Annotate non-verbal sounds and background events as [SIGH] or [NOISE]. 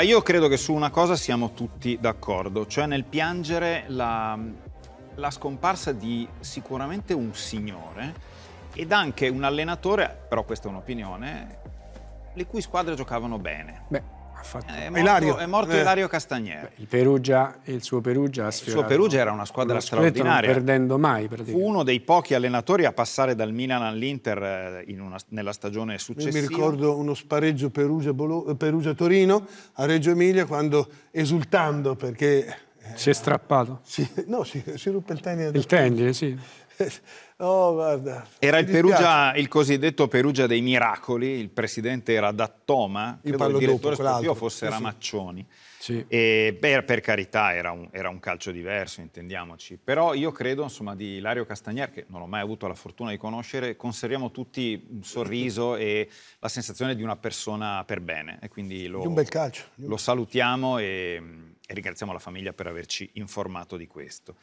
Io credo che su una cosa siamo tutti d'accordo, cioè nel piangere la, la, scomparsa di sicuramente un signore ed anche un allenatore, però questa è un'opinione, le cui squadre giocavano bene. Beh fatto... È morto, Ilario, è morto Ilario eh. Castagnero. il, Perugia, il suo Perugia ha sfiorato... Il suo Perugia era una squadra straordinaria. Non perdendo mai, Fu uno dei pochi allenatori a passare dal Milan all'Inter eh, nella stagione successiva. Io mi ricordo uno spareggio Perugia-Torino eh, a Reggio Emilia quando, esultando perché... Si è strappato? Si, no, si, si ruppe il tendine. Il tendine, sì. [LAUGHS] Oh, guarda. Era il, Perugia, il, cosiddetto Perugia dei miracoli, il presidente era Dattoma, il, il direttore sportivo fosse Ramaccioni. Sì. E, beh, per carità era un, era un, calcio diverso, intendiamoci. Però io credo insomma, di Lario Castagnier, che non ho mai avuto la fortuna di conoscere, conserviamo tutti un sorriso e la sensazione di una persona per bene. E quindi lo, un bel calcio. lo salutiamo e, mm, e ringraziamo la famiglia per averci informato di questo.